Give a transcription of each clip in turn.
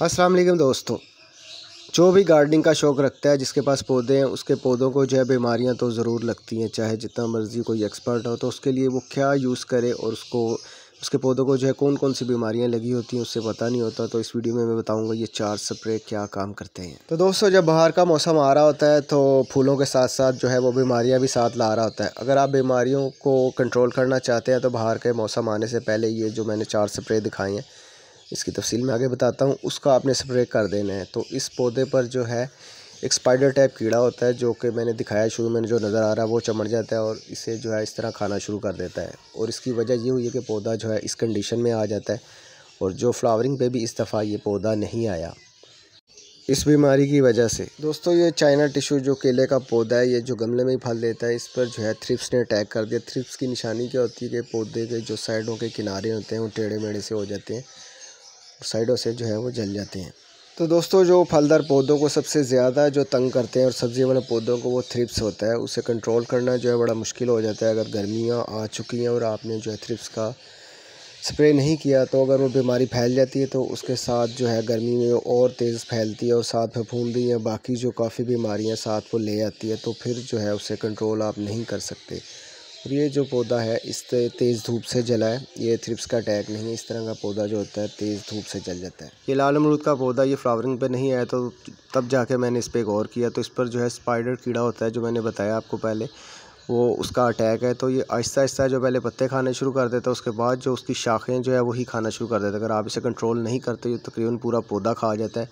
अस्सलाम वालेकुम दोस्तों जो भी गार्डनिंग का शौक़ रखता है जिसके पास पौधे हैं उसके पौधों को जो है बीमारियाँ तो ज़रूर लगती हैं चाहे जितना मर्ज़ी कोई एक्सपर्ट हो तो उसके लिए वो क्या यूज़ करे और उसको उसके पौधों को जो है कौन कौन सी बीमारियाँ लगी होती हैं उससे पता नहीं होता तो इस वीडियो में मैं बताऊँगा ये चार स्प्रे क्या काम करते हैं तो दोस्तों जब बाहर का मौसम आ रहा होता है तो फूलों के साथ साथ जो है वो बीमारियाँ भी साथ ला रहा होता है अगर आप बीमारियों को कंट्रोल करना चाहते हैं तो बाहर के मौसम आने से पहले ये जो मैंने चार स्प्रे दिखाई हैं इसकी तफसील में आगे बताता हूँ उसका आपने स्प्रे कर देना है तो इस पौधे पर जो है एक स्पाइडर टाइप कीड़ा होता है जो कि मैंने दिखाया शुरू में जो नज़र आ रहा है वो चमड़ जाता है और इसे जो है इस तरह खाना शुरू कर देता है और इसकी वजह ये हुई है कि पौधा जो है इस कंडीशन में आ जाता है और जो फ्लावरिंग पे भी इस दफ़ा ये पौधा नहीं आया इस बीमारी की वजह से दोस्तों ये चाइना टिशू जो केले का पौधा है ये जो गमले में ही फल देता है इस पर जो है थ्रिप्स ने अटैक कर दिया थ्रिप्स की निशानी क्या होती है कि पौधे के जो साइडों के किनारे होते हैं वो टेढ़े मेढ़े से हो जाते हैं साइडों से जो है वो जल जाते हैं तो दोस्तों जो फलदार पौधों को सबसे ज़्यादा जो तंग करते हैं और सब्ज़ी वाले पौधों को वो थ्रिप्स होता है उसे कंट्रोल करना जो है बड़ा मुश्किल हो जाता है अगर गर्मियाँ आ चुकी हैं और आपने जो है थ्रिप्स का स्प्रे नहीं किया तो अगर वो बीमारी फैल जाती है तो उसके साथ जो है गर्मी में और तेज़ फैलती है और साथ में फूंदी या बाकी जो काफ़ी बीमारियाँ साथ वो ले आती है तो फिर जो है उसे कंट्रोल आप नहीं कर सकते और ये जो पौधा है इस तेज़ धूप से जला है ये थ्रिप्स का अटैक नहीं है इस तरह का पौधा जो होता है तेज़ धूप से जल जाता है ये लाल अमरूद का पौधा ये फ्लावरिंग पे नहीं आया तो तब जाके मैंने इस पर गौर किया तो इस पर जो है स्पाइडर कीड़ा होता है जो मैंने बताया आपको पहले वो उसका अटैक है तो ये आहिस्ता आहिस्ता जो पहले पत्ते खाने शुरू कर देता है उसके बाद जो उसकी शाखें जो है वही खाना शुरू कर देता है अगर आप इसे कंट्रोल नहीं करते तो तकरीबन पूरा पौधा खा जाता है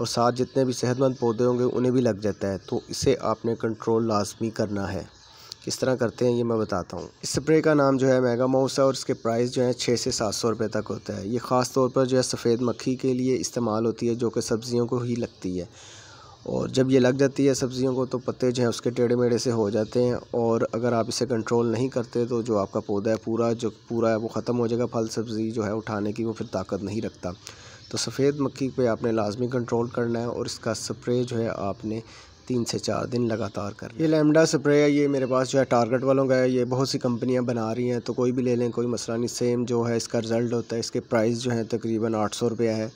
और साथ जितने भी सेहतमंद पौधे होंगे उन्हें भी लग जाता है तो इसे आपने कंट्रोल लाजमी करना है किस तरह करते हैं ये मैं बताता हूँ इस स्प्रे का नाम जो है मेगा माउस है और इसके प्राइस जो है छः से सात सौ रुपये तक होता है ये ख़ास तौर पर जो है सफ़ेद मक्खी के लिए इस्तेमाल होती है जो कि सब्ज़ियों को ही लगती है और जब ये लग जाती है सब्ज़ियों को तो पत्ते जो हैं उसके टेढ़े मेढ़े से हो जाते हैं और अगर आप इसे कंट्रोल नहीं करते तो जो आपका पौधा है पूरा जो पूरा है वो ख़त्म हो जाएगा फल सब्ज़ी जो है उठाने की वो फिर ताकत नहीं रखता तो सफ़ेद मक्खी पे आपने लाजमी कंट्रोल करना है और इसका स्प्रे जो है आपने तीन से चार दिन लगातार कर ये लेमडा स्प्रे है ये मेरे पास जो है टारगेट वालों का है ये बहुत सी कंपनियाँ बना रही हैं तो कोई भी ले लें कोई मसला नहीं सेम जो है इसका रिज़ल्ट होता है इसके प्राइस जो है तकरीबन आठ सौ रुपया है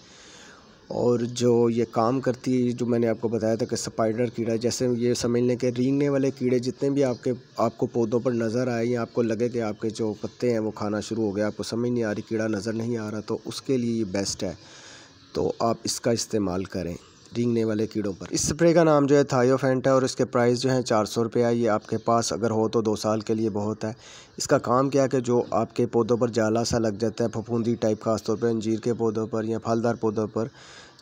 और जो ये काम करती है जो मैंने आपको बताया था कि स्पाइडर कीड़ा जैसे ये समझ लें कि रींगने वाले कीड़े जितने भी आपके आपको पौधों पर नज़र आए या आपको लगे कि आपके जो पत्ते हैं वो खाना शुरू हो गया आपको समझ नहीं आ रही कीड़ा नज़र नहीं आ रहा तो उसके लिए ये बेस्ट है तो आप इसका इस्तेमाल करें रिंगने वाले कीड़ों पर इस स्प्रे का नाम जो है थायोफेंट है और इसके प्राइस जो है चार सौ रुपये ये आपके पास अगर हो तो दो साल के लिए बहुत है इसका काम क्या है कि जो आपके पौधों पर जाला सा लग जाता है फफूंदी टाइप खासतौर पर अंजीर के पौधों पर या फलदार पौधों पर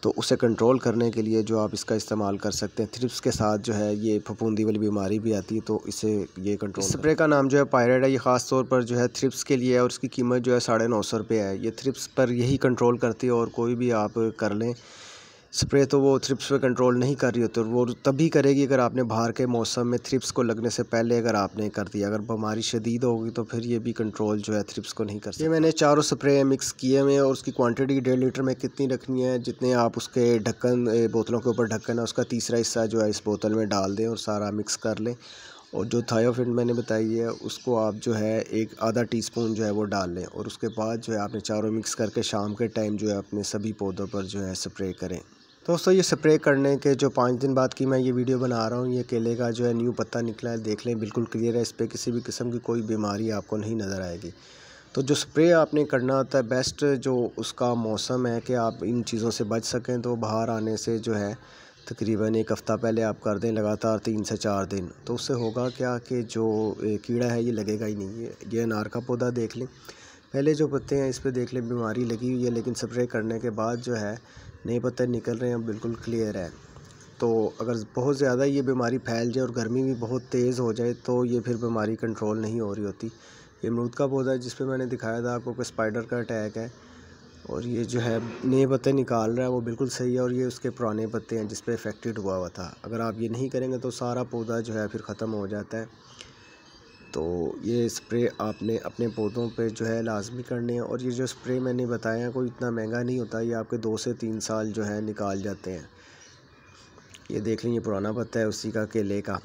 तो उसे कंट्रोल करने के लिए जो आप इसका इस्तेमाल कर सकते हैं थ्रिप्स के साथ जो है ये फफूंदी वाली बीमारी भी आती है तो इसे ये कंट्रोल स्प्रे का नाम जो है पायरेट है ये ख़ास तौर पर जो है थ्रिप्स के लिए है और इसकी कीमत जो है साढ़े नौ सौ रुपये है ये थ्रिप्स पर यही कंट्रोल करती है और कोई भी आप कर लें स्प्रे तो वो थ्रिप्स पे कंट्रोल नहीं कर रही होती और वो तभी करेगी अगर आपने बाहर के मौसम में थ्रिप्स को लगने से पहले अगर आपने कर दिया अगर बीमारी शदीद होगी तो फिर ये भी कंट्रोल जो है थ्रिप्स को नहीं कर सकती मैंने चारों स्प्रे मिक्स किए हुए और उसकी क्वांटिटी डेढ़ लीटर में कितनी रखनी है जितने आप उसके ढक्कन बोतलों के ऊपर ढक्कन है उसका तीसरा हिस्सा जो है इस बोतल में डाल दें और सारा मिक्स कर लें और जो थायोफिन मैंने बताई है उसको आप जो है एक आधा टीस्पून जो है वो डाल लें और उसके बाद जो है आपने चारों मिक्स करके शाम के टाइम जो है अपने सभी पौधों पर जो है स्प्रे करें दोस्तों ये स्प्रे करने के जो पाँच दिन बाद की मैं ये वीडियो बना रहा हूँ ये केले का जो है न्यू पत्ता निकला है देख लें बिल्कुल क्लियर है इस पर किसी भी किस्म की कोई बीमारी आपको नहीं नज़र आएगी तो जो स्प्रे आपने करना होता है बेस्ट जो उसका मौसम है कि आप इन चीज़ों से बच सकें तो बाहर आने से जो है तकरीबन एक हफ़्ता पहले आप कर दें लगातार तीन से चार दिन तो उससे होगा क्या कि जो कीड़ा है ये लगेगा ही नहीं ये अनार का पौधा देख लें पहले जो पत्ते हैं इस पर देख लें बीमारी लगी हुई है लेकिन स्प्रे करने के बाद जो है नए पत्ते निकल रहे हैं बिल्कुल क्लियर है तो अगर बहुत ज़्यादा ये बीमारी फैल जाए और गर्मी भी बहुत तेज़ हो जाए तो ये फिर बीमारी कंट्रोल नहीं हो रही होती ये अमरूद का पौधा है जिस पर मैंने दिखाया था आपको कि स्पाइडर का अटैक है और ये जो है नए पत्ते निकाल रहा है वो बिल्कुल सही है और ये उसके पुराने पत्ते हैं जिस पर इफेक्टेड हुआ हुआ था अगर आप ये नहीं करेंगे तो सारा पौधा जो है फिर ख़त्म हो जाता है तो ये स्प्रे आपने अपने पौधों पे जो है लाजमी करने हैं और ये जो स्प्रे मैंने बताया कोई इतना महंगा नहीं होता ये आपके दो से तीन साल जो है निकाल जाते हैं ये देख लें ये पुराना पत्ता है उसी का केले का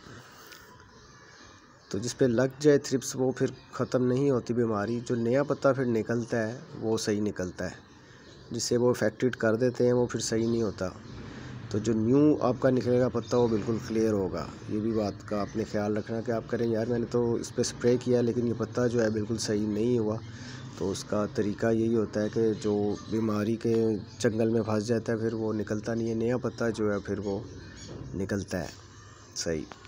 तो जिस पे लग जाए थ्रिप्स वो फिर ख़त्म नहीं होती बीमारी जो नया पत्ता फिर निकलता है वो सही निकलता है जिससे वो इफेक्टेड कर देते हैं वो फिर सही नहीं होता तो जो न्यू आपका निकलेगा पत्ता वो बिल्कुल क्लियर होगा ये भी बात का आपने ख्याल रखना कि आप करें यार मैंने तो इस पर स्प्रे किया लेकिन ये पत्ता जो है बिल्कुल सही नहीं हुआ तो उसका तरीका यही होता है कि जो बीमारी के जंगल में फंस जाता है फिर वो निकलता नहीं है नया पत्ता जो है फिर वो निकलता है सही